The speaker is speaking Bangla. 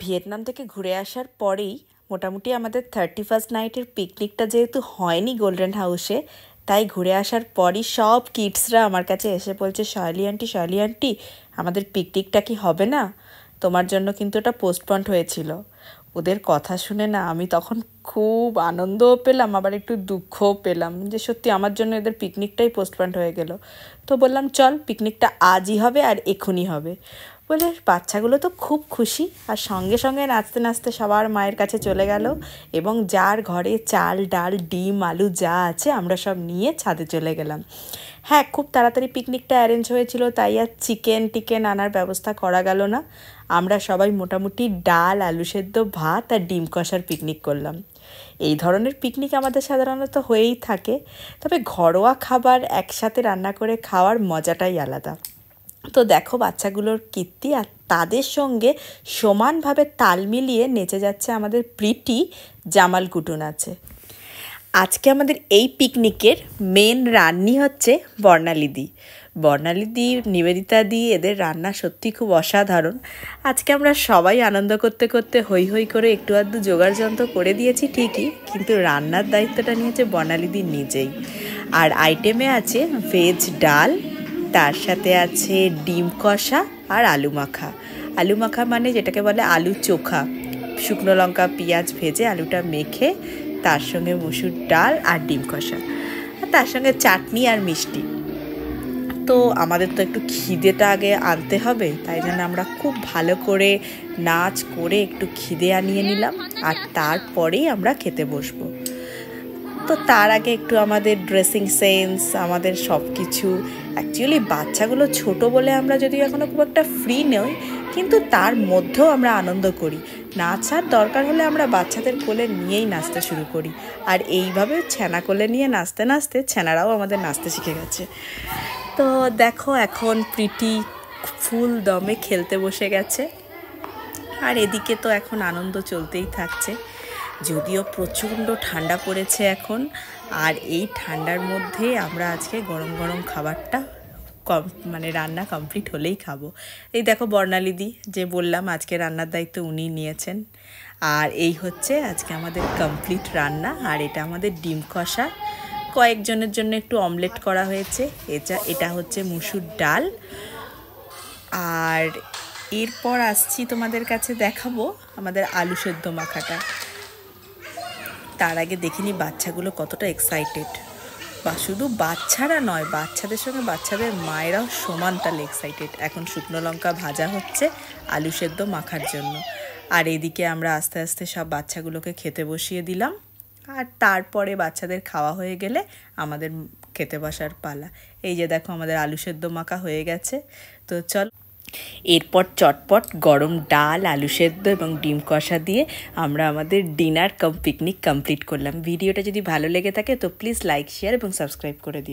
ভিয়েতনাম থেকে ঘুরে আসার পরেই মোটামুটি আমাদের থার্টি ফার্স্ট নাইটের পিকনিকটা যেহেতু হয়নি গোল্ডেন হাউসে তাই ঘুরে আসার পরই সব কিডসরা আমার কাছে এসে বলছে শয়লি আন্টি শয়লি আন্টি আমাদের পিকনিকটা কি হবে না তোমার জন্য কিন্তু ওটা পোস্টপন্ড হয়েছিল ওদের কথা শুনে না আমি তখন খুব আনন্দও পেলাম আবার একটু দুঃখও পেলাম যে সত্যি আমার জন্য এদের পিকনিকটাই পোস্টপন্ড হয়ে গেল তো বললাম চল পিকনিকটা আজই হবে আর এখনই হবে বলে বাচ্চাগুলো তো খুব খুশি আর সঙ্গে সঙ্গে নাচতে নাচতে সবার মায়ের কাছে চলে গেল এবং যার ঘরে চাল ডাল ডিম আলু যা আছে আমরা সব নিয়ে ছাদে চলে গেলাম হ্যাঁ খুব তাড়াতাড়ি পিকনিকটা অ্যারেঞ্জ হয়েছিল তাই আর চিকেন টিকেন আনার ব্যবস্থা করা গেল না আমরা সবাই মোটামুটি ডাল আলু সেদ্ধ ভাত আর ডিম কষার পিকনিক করলাম এই ধরনের পিকনিক আমাদের সাধারণত হয়েই থাকে তবে ঘরোয়া খাবার একসাথে রান্না করে খাওয়ার মজাটাই আলাদা তো দেখো বাচ্চাগুলোর কীর্তি আর তাদের সঙ্গে সমানভাবে তাল মিলিয়ে নেচে যাচ্ছে আমাদের প্রিটি জামাল কুটুন আছে আজকে আমাদের এই পিকনিকের মেন রান্নি হচ্ছে বর্ণালিদি বর্ণালিদি নিবেদিতা দি এদের রান্না সত্যি খুব অসাধারণ আজকে আমরা সবাই আনন্দ করতে করতে হৈ হৈ করে একটু আধটু জোগাড় যন্ত্র করে দিয়েছি ঠিকই কিন্তু রান্নার দায়িত্বটা নিয়েছে বর্ণালিদি নিজেই আর আইটেমে আছে ভেজ ডাল তার সাথে আছে ডিম কষা আর আলু মাখা আলু মাখা মানে যেটাকে বলে আলু চোখা শুকনো লঙ্কা পেঁয়াজ ভেজে আলুটা মেখে তার সঙ্গে মসুর ডাল আর ডিম কষা আর তার সঙ্গে চাটনি আর মিষ্টি তো আমাদের তো একটু খিদেটা আগে আনতে হবে তাই জন্য আমরা খুব ভালো করে নাচ করে একটু খিদে আনিয়ে নিলাম আর তারপরেই আমরা খেতে বসবো তো তার আগে একটু আমাদের ড্রেসিং সেন্স আমাদের সব কিছু অ্যাকচুয়ালি বাচ্চাগুলো ছোট বলে আমরা যদি এখনও খুব একটা ফ্রি নই কিন্তু তার মধ্যেও আমরা আনন্দ করি নাচার দরকার হলে আমরা বাচ্চাদের কোলে নিয়েই নাচতে শুরু করি আর এইভাবে ছানা কোলে নিয়ে নাচতে নাচতে ছানারাও আমাদের নাচতে শিখে গেছে তো দেখো এখন প্রিটি ফুল দমে খেলতে বসে গেছে আর এদিকে তো এখন আনন্দ চলতেই থাকছে যদিও প্রচণ্ড ঠান্ডা পড়েছে এখন আর এই ঠান্ডার মধ্যে আমরা আজকে গরম গরম খাবারটা কম মানে রান্না কমপ্লিট হলেই খাবো এই দেখো বর্ণালিদি যে বললাম আজকে রান্নার দায়িত্ব উনি নিয়েছেন আর এই হচ্ছে আজকে আমাদের কমপ্লিট রান্না আর এটা আমাদের ডিম কষা কয়েকজনের জন্য একটু অমলেট করা হয়েছে এটা এটা হচ্ছে মুসুর ডাল আর এরপর আসছি তোমাদের কাছে দেখাবো আমাদের আলু সেদ্ধ মাখাটা তার আগে দেখিনি বাচ্চাগুলো কতটা এক্সাইটেড বা শুধু বাচ্চারা নয় বাচ্চাদের সঙ্গে বাচ্চাদের মায়েরাও সমান তাহলে এক্সাইটেড এখন শুকনো লঙ্কা ভাজা হচ্ছে আলু সেদ্ধ মাখার জন্য আর এদিকে আমরা আস্তে আস্তে সব বাচ্চাগুলোকে খেতে বসিয়ে দিলাম আর তারপরে বাচ্চাদের খাওয়া হয়ে গেলে আমাদের খেতে বসার পালা এই যে দেখো আমাদের আলু সেদ্ধ মাখা হয়ে গেছে তো চল এরপর চটপট গরম ডাল আলু সেদ্ধ এবং ডিম কষা দিয়ে আমরা আমাদের ডিনার কম পিকনিক কমপ্লিট করলাম ভিডিওটা যদি ভালো লেগে থাকে তো প্লিজ লাইক শেয়ার এবং সাবস্ক্রাইব করে দিও